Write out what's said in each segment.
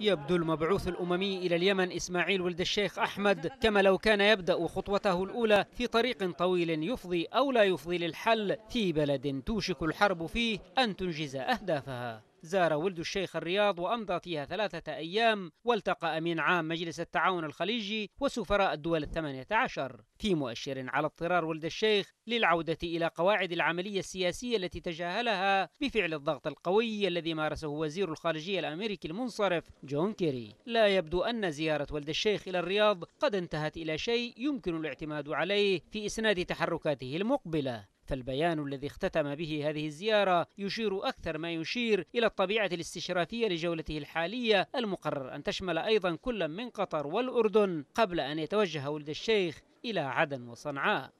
يبدو المبعوث الأممي إلى اليمن إسماعيل ولد الشيخ أحمد كما لو كان يبدأ خطوته الأولى في طريق طويل يفضي أو لا يفضي للحل في بلد توشك الحرب فيه أن تنجز أهدافها زار ولد الشيخ الرياض وأمضى فيها ثلاثة أيام والتقى أمين عام مجلس التعاون الخليجي وسفراء الدول الثمانية عشر في مؤشر على اضطرار ولد الشيخ للعودة إلى قواعد العملية السياسية التي تجاهلها بفعل الضغط القوي الذي مارسه وزير الخارجية الأمريكي المنصرف جون كيري لا يبدو أن زيارة ولد الشيخ إلى الرياض قد انتهت إلى شيء يمكن الاعتماد عليه في إسناد تحركاته المقبلة حتى البيان الذي اختتم به هذه الزيارة يشير أكثر ما يشير إلى الطبيعة الاستشرافية لجولته الحالية المقرر أن تشمل أيضا كل من قطر والأردن قبل أن يتوجه ولد الشيخ إلى عدن وصنعاء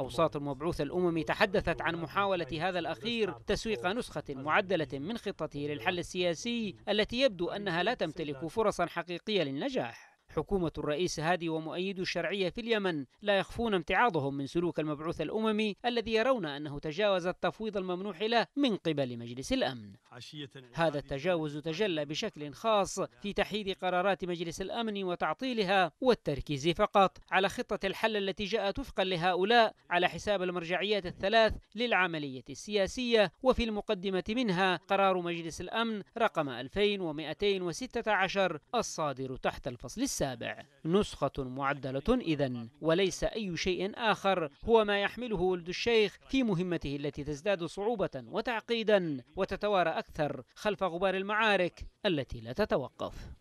أوساط المبعوث الأممي تحدثت عن محاولة هذا الأخير تسويق نسخة معدلة من خطته للحل السياسي التي يبدو أنها لا تمتلك فرصا حقيقية للنجاح حكومة الرئيس هادي ومؤيدو الشرعية في اليمن لا يخفون امتعاضهم من سلوك المبعوث الأممي الذي يرون أنه تجاوز التفويض الممنوح له من قبل مجلس الأمن هذا التجاوز تجلى بشكل خاص في تحييد قرارات مجلس الأمن وتعطيلها والتركيز فقط على خطة الحل التي جاءت وفقا لهؤلاء على حساب المرجعيات الثلاث للعملية السياسية وفي المقدمة منها قرار مجلس الأمن رقم 2216 الصادر تحت الفصل السابع السابع نسخة معدلة إذا وليس أي شيء آخر هو ما يحمله ولد الشيخ في مهمته التي تزداد صعوبة وتعقيدا وتتوارى أكثر خلف غبار المعارك التي لا تتوقف